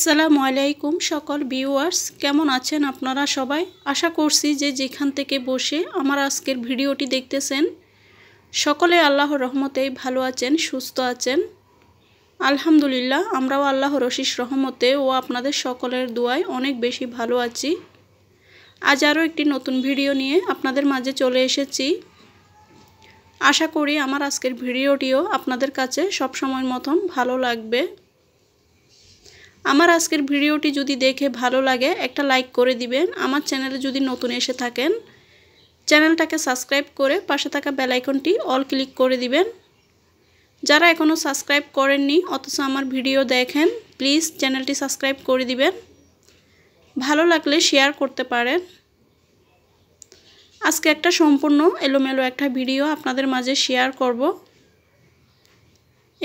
আসসালামু আলাইকুম সকল ভিউয়ার্স কেমন আছেন আপনারা সবাই আশা করছি যে যেখান থেকে বসে আমার আজকের ভিডিওটি দেখতেছেন সকলে আল্লাহর রহমতেই ভালো আছেন সুস্থ আছেন আলহামদুলিল্লাহ আমরাও আল্লাহ রশিস রহমতে ও আপনাদের সকলের দোয়ায় অনেক বেশি ভালো আছি আজ আরও একটি নতুন ভিডিও নিয়ে আপনাদের মাঝে চলে এসেছি আশা করি আমার আজকের ভিডিওটিও আপনাদের কাছে সবসময় মতন ভালো লাগবে আমার আজকের ভিডিওটি যদি দেখে ভালো লাগে একটা লাইক করে দিবেন আমার চ্যানেলে যদি নতুন এসে থাকেন চ্যানেলটাকে সাবস্ক্রাইব করে পাশে থাকা বেলাইকনটি অল ক্লিক করে দিবেন যারা এখনও সাবস্ক্রাইব করেননি অথচ আমার ভিডিও দেখেন প্লিজ চ্যানেলটি সাবস্ক্রাইব করে দিবেন ভালো লাগলে শেয়ার করতে পারেন আজকে একটা সম্পূর্ণ এলোমেলো একটা ভিডিও আপনাদের মাঝে শেয়ার করব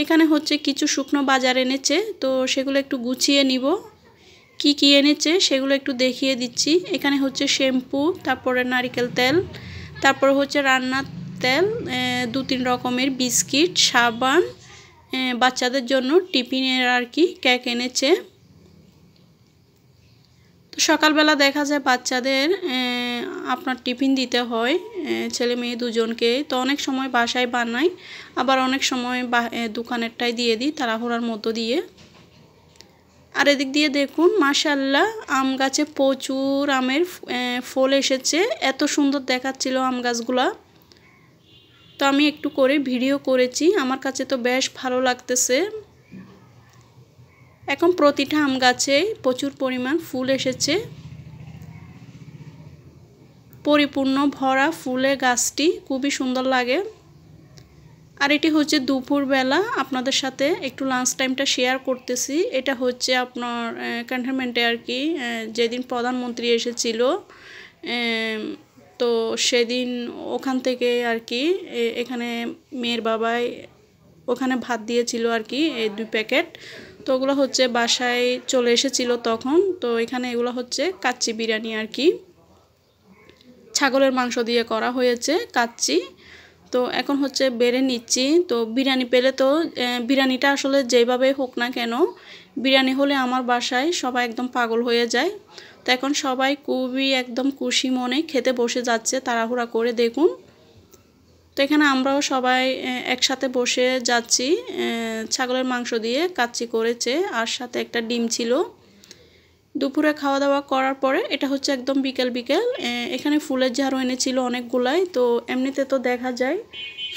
এখানে হচ্ছে কিছু শুকনো বাজার এনেছে তো সেগুলো একটু গুছিয়ে নিব কি কি এনেছে সেগুলো একটু দেখিয়ে দিচ্ছি এখানে হচ্ছে শ্যাম্পু তারপরে নারিকেল তেল তারপরে হচ্ছে রান্নার তেল দু তিন রকমের বিস্কিট সাবান বাচ্চাদের জন্য টিফিনের আর কি কেক এনেছে তো সকালবেলা দেখা যায় বাচ্চাদের আপনার টিফিন দিতে হয় ছেলে মেয়ে দুজনকে তো অনেক সময় বাসায় বানাই আবার অনেক সময় দোকানেরটাই দিয়ে দিই তাড়াহুড়ার মতো দিয়ে আর এদিক দিয়ে দেখুন মাশাল্লাহ আম গাছে প্রচুর আমের ফল এসেছে এত সুন্দর দেখাচ্ছিল আম গাছগুলা তো আমি একটু করে ভিডিও করেছি আমার কাছে তো বেশ ভালো লাগতেছে এখন প্রতিটা আম গাছে প্রচুর পরিমাণ ফুল এসেছে পরিপূর্ণ ভরা ফুলে গাছটি খুবই সুন্দর লাগে আর এটি হচ্ছে দুপুরবেলা আপনাদের সাথে একটু লাঞ্চ টাইমটা শেয়ার করতেছি এটা হচ্ছে আপনার ক্যান্টনমেন্টে আর কি যেদিন প্রধানমন্ত্রী এসেছিল তো সেদিন ওখান থেকে আর কি এখানে মেয়ের বাবাই ওখানে ভাত দিয়েছিল আর কি এই দুই প্যাকেট তো ওগুলো হচ্ছে বাসায় চলে এসেছিল তখন তো এখানে এগুলো হচ্ছে কাচ্চি বিরিয়ানি আর কি ছাগলের মাংস দিয়ে করা হয়েছে কাচ্চি তো এখন হচ্ছে বেড়ে নিচ্ছি তো বিরিয়ানি পেলে তো বিরিয়ানিটা আসলে যেভাবে হোক না কেন বিরিয়ানি হলে আমার বাসায় সবাই একদম পাগল হয়ে যায় তো এখন সবাই খুবই একদম খুশি মনে খেতে বসে যাচ্ছে তাড়াহুড়া করে দেখুন তো এখানে আমরাও সবাই একসাথে বসে যাচ্ছি ছাগলের মাংস দিয়ে কাচ্চি করেছে আর সাথে একটা ডিম ছিল দুপুরে খাওয়া দাওয়া করার পরে এটা হচ্ছে একদম বিকেল বিকেল এখানে ফুলের ঝাড়ু এনেছিল অনেকগুলাই তো এমনিতে তো দেখা যায়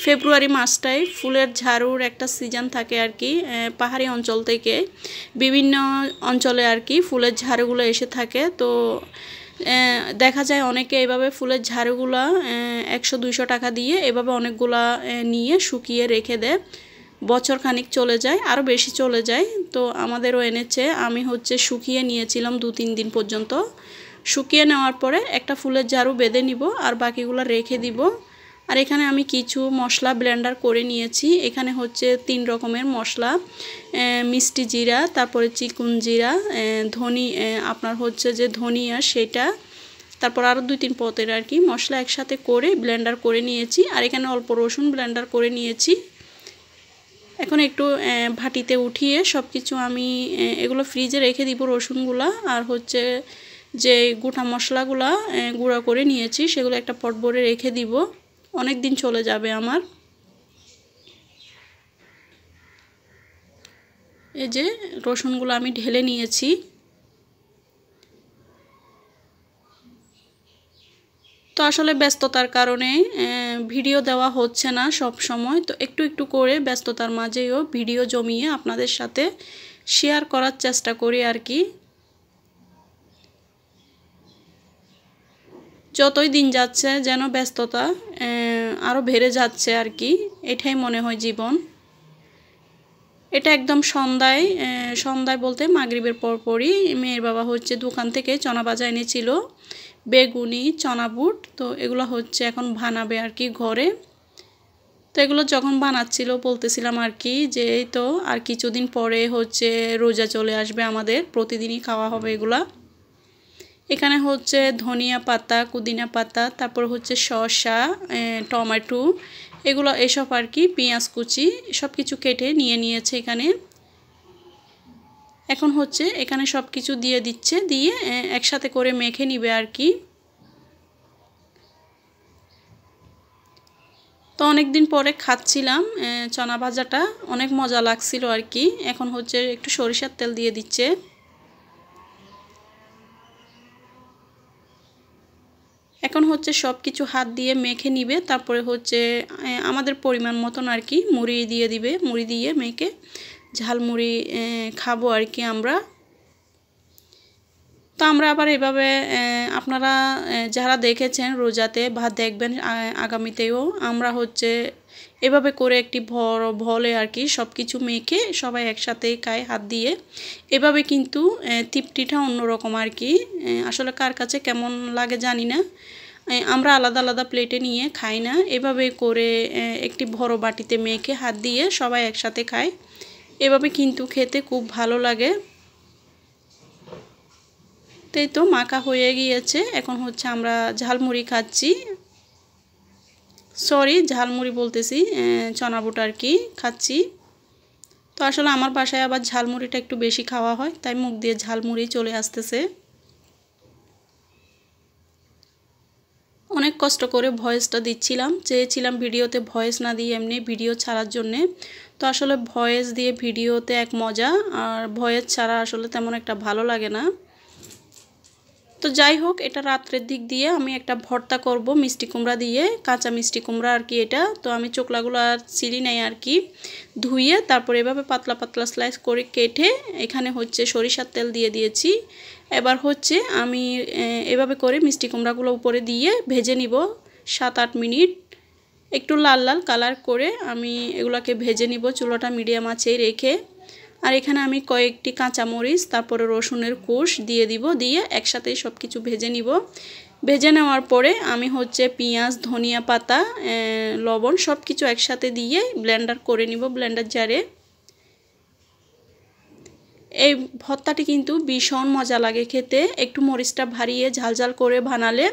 ফেব্রুয়ারি মাসটাই ফুলের ঝাড়ুর একটা সিজন থাকে আর কি পাহাড়ি অঞ্চল থেকে বিভিন্ন অঞ্চলে আর কি ফুলের ঝাড়ুগুলো এসে থাকে তো দেখা যায় অনেকে এভাবে ফুলের ঝাড়ুগুলা একশো দুইশো টাকা দিয়ে এভাবে অনেকগুলা নিয়ে শুকিয়ে রেখে দেয় বছর খানিক চলে যায় আরও বেশি চলে যায় তো আমাদেরও এনেছে আমি হচ্ছে শুকিয়ে নিয়েছিলাম দু তিন দিন পর্যন্ত শুকিয়ে নেওয়ার পরে একটা ফুলের ঝাড়ু বেঁধে নিব আর বাকিগুলো রেখে দিব আর এখানে আমি কিছু মশলা ব্লেন্ডার করে নিয়েছি এখানে হচ্ছে তিন রকমের মশলা মিষ্টি জিরা তারপরে চিকুন জিরা ধনি আপনার হচ্ছে যে ধনিয়া সেটা তারপর আরও দুই তিন পথের আর কি মশলা একসাথে করে ব্লেন্ডার করে নিয়েছি আর এখানে অল্প রসুন ব্লেন্ডার করে নিয়েছি এখন একটু ভাটিতে উঠিয়ে সব কিছু আমি এগুলো ফ্রিজে রেখে দিব রসুনগুলা আর হচ্ছে যে গোটা মশলাগুলা গুঁড়া করে নিয়েছি সেগুলো একটা পট ভরে রেখে দিব অনেক দিন চলে যাবে আমার এই যে রসুনগুলো আমি ঢেলে নিয়েছি তো আসলে ব্যস্ততার কারণে ভিডিও দেওয়া হচ্ছে না সব সময় তো একটু একটু করে ব্যস্ততার মাঝেও ভিডিও জমিয়ে আপনাদের সাথে শেয়ার করার চেষ্টা করি আর কি যতই দিন যাচ্ছে যেন ব্যস্ততা আরও বেড়ে যাচ্ছে আর কি এটাই মনে হয় জীবন এটা একদম সন্ধ্যায় সন্ধ্যায় বলতে মাগরীবের পরপরই মেয়ের বাবা হচ্ছে দোকান থেকে চনা বাজা এনেছিল বেগুনি চনা বুট তো এগুলো হচ্ছে এখন বানাবে আর কি ঘরে তো এগুলো যখন বানাচ্ছিল বলতেছিলাম আর কি যে তো আর কিছুদিন পরে হচ্ছে রোজা চলে আসবে আমাদের প্রতিদিনই খাওয়া হবে এগুলা এখানে হচ্ছে ধনিয়া পাতা পুদিনা পাতা তারপর হচ্ছে শসা টমেটো এগুলো এসব আর কি পেঁয়াজ কুচি সব কিছু কেটে নিয়ে নিয়েছে এখানে এখন হচ্ছে এখানে সব কিছু দিয়ে দিচ্ছে দিয়ে একসাথে করে মেখে নিবে আর কি তো অনেক দিন পরে খাচ্ছিলাম চনা ভাজাটা অনেক মজা লাগছিল আর কি এখন হচ্ছে একটু সরিষার তেল দিয়ে দিচ্ছে হচ্ছে সব কিছু হাত দিয়ে মেখে নিবে তারপরে হচ্ছে আমাদের পরিমাণ মতন আর কি মুড়ি দিয়ে দিবে মুড়ি দিয়ে মেখে ঝালমুড়ি খাবো আর কি আমরা তো আমরা আবার এভাবে আপনারা যারা দেখেছেন রোজাতে বা দেখবেন আগামীতেও আমরা হচ্ছে এভাবে করে একটি ভর ভলে আর কি সব কিছু মেখে সবাই একসাথে খায় হাত দিয়ে এভাবে কিন্তু তৃপ্তিটা অন্যরকম আর কি আসলে কার কাছে কেমন লাগে জানি না আমরা আলাদা আলাদা প্লেটে নিয়ে খাই না এভাবে করে একটি বড় বাটিতে মেখে হাত দিয়ে সবাই একসাথে খায় এভাবে কিন্তু খেতে খুব ভালো লাগে তাই তো মাখা হয়ে গিয়েছে এখন হচ্ছে আমরা ঝালমুড়ি খাচ্ছি সরি ঝালমুড়ি বলতেছি চনাবুট আর কি খাচ্ছি তো আসলে আমার বাসায় আবার ঝালমুড়িটা একটু বেশি খাওয়া হয় তাই মুখ দিয়ে ঝালমুড়ি চলে আসতেছে অনেক কষ্ট করে ভয়েসটা দিচ্ছিলাম চেয়েছিলাম ভিডিওতে ভয়েস না দিয়ে এমনি ভিডিও ছাড়ার জন্যে তো আসলে ভয়েস দিয়ে ভিডিওতে এক মজা আর ভয়েস ছাড়া আসলে তেমন একটা ভালো লাগে না তো যাই হোক এটা রাত্রের দিক দিয়ে আমি একটা ভর্তা করব মিষ্টি কুমড়া দিয়ে কাঁচা মিষ্টি কুমড়া আর কি এটা তো আমি চোকলাগুলো আর চিড়ি নেই আর কি ধুয়ে তারপর এভাবে পাতলা পাতলা স্লাইস করে কেটে এখানে হচ্ছে সরিষার তেল দিয়ে দিয়েছি এবার হচ্ছে আমি এভাবে করে মিষ্টি কুমড়াগুলো উপরে দিয়ে ভেজে নিব সাত আট মিনিট একটু লাল লাল কালার করে আমি এগুলোকে ভেজে নিব চুলোটা মিডিয়াম আছে রেখে আর এখানে আমি কয়েকটি কাঁচামরিচ তারপরে রসুনের কুশ দিয়ে দিব দিয়ে একসাথেই সব কিছু ভেজে নিব ভেজে নেওয়ার পরে আমি হচ্ছে পেঁয়াজ ধনিয়া পাতা লবণ সব কিছু একসাথে দিয়ে ব্লেন্ডার করে নিব ব্লেন্ডার জারে এই ভর্তাটি কিন্তু ভীষণ মজা লাগে খেতে একটু মরিচটা ভারিয়ে ঝালঝাল করে বানালে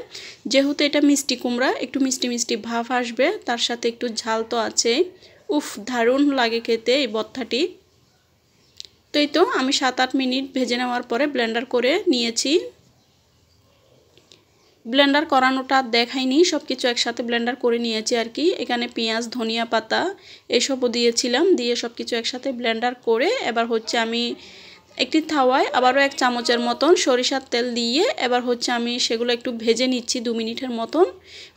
যেহেতু এটা মিষ্টি কুমড়া একটু মিষ্টি মিষ্টি ভাব আসবে তার সাথে একটু ঝাল তো আছে উফ দারুণ লাগে খেতে এই ভর্তাটি এই তো আমি সাত আট মিনিট ভেজে নেওয়ার পরে ব্লেন্ডার করে নিয়েছি ব্লেন্ডার করানোটা দেখাইনি সব কিছু একসাথে ব্লেন্ডার করে নিয়েছি আর কি এখানে পেঁয়াজ ধনিয়া পাতা এসবও দিয়েছিলাম দিয়ে সব কিছু একসাথে ব্লেন্ডার করে এবার হচ্ছে আমি একটি থাওয়ায় আবারও এক চামচের মতন সরিষার তেল দিয়ে এবার হচ্ছে আমি সেগুলো একটু ভেজে নিচ্ছি দু মিনিটের মতন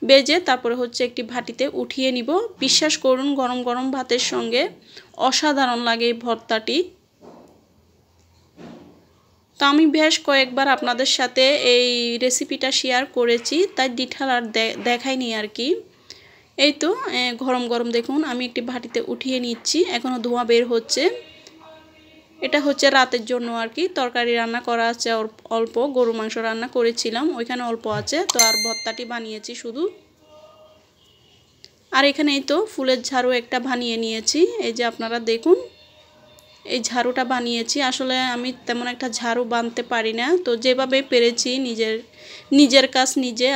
ভেজে তারপরে হচ্ছে একটি ভাটিতে উঠিয়ে নিব বিশ্বাস করুন গরম গরম ভাতের সঙ্গে অসাধারণ লাগে এই ভর্তাটি তো আমি বেশ কয়েকবার আপনাদের সাথে এই রেসিপিটা শেয়ার করেছি তাই ডিটেল আর দেখাইনি আর কি এই তো গরম গরম দেখুন আমি একটি ভাটিতে উঠিয়ে নিচ্ছি এখনও ধোঁয়া বের হচ্ছে এটা হচ্ছে রাতের জন্য আর কি তরকারি রান্না করা আছে অল্প গরু মাংস রান্না করেছিলাম ওইখানে অল্প আছে তো আর ভত্তাটি বানিয়েছি শুধু আর এখানেই তো ফুলের ঝাড়ু একটা বানিয়ে নিয়েছি এই যে আপনারা দেখুন এই ঝাড়ুটা বানিয়েছি আসলে আমি তেমন একটা ঝাড়ু বানতে পারি না তো যেভাবে পেরেছি নিজের নিজের কাজ নিজে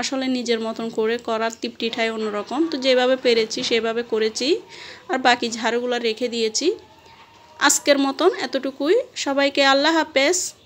আসলে নিজের মতন করে করার তৃপ্তিটাই অন্যরকম তো যেভাবে পেরেছি সেভাবে করেছি আর বাকি ঝাড়ুগুলো রেখে দিয়েছি আজকের মতন এতটুকুই সবাইকে আল্লাহ হাফেজ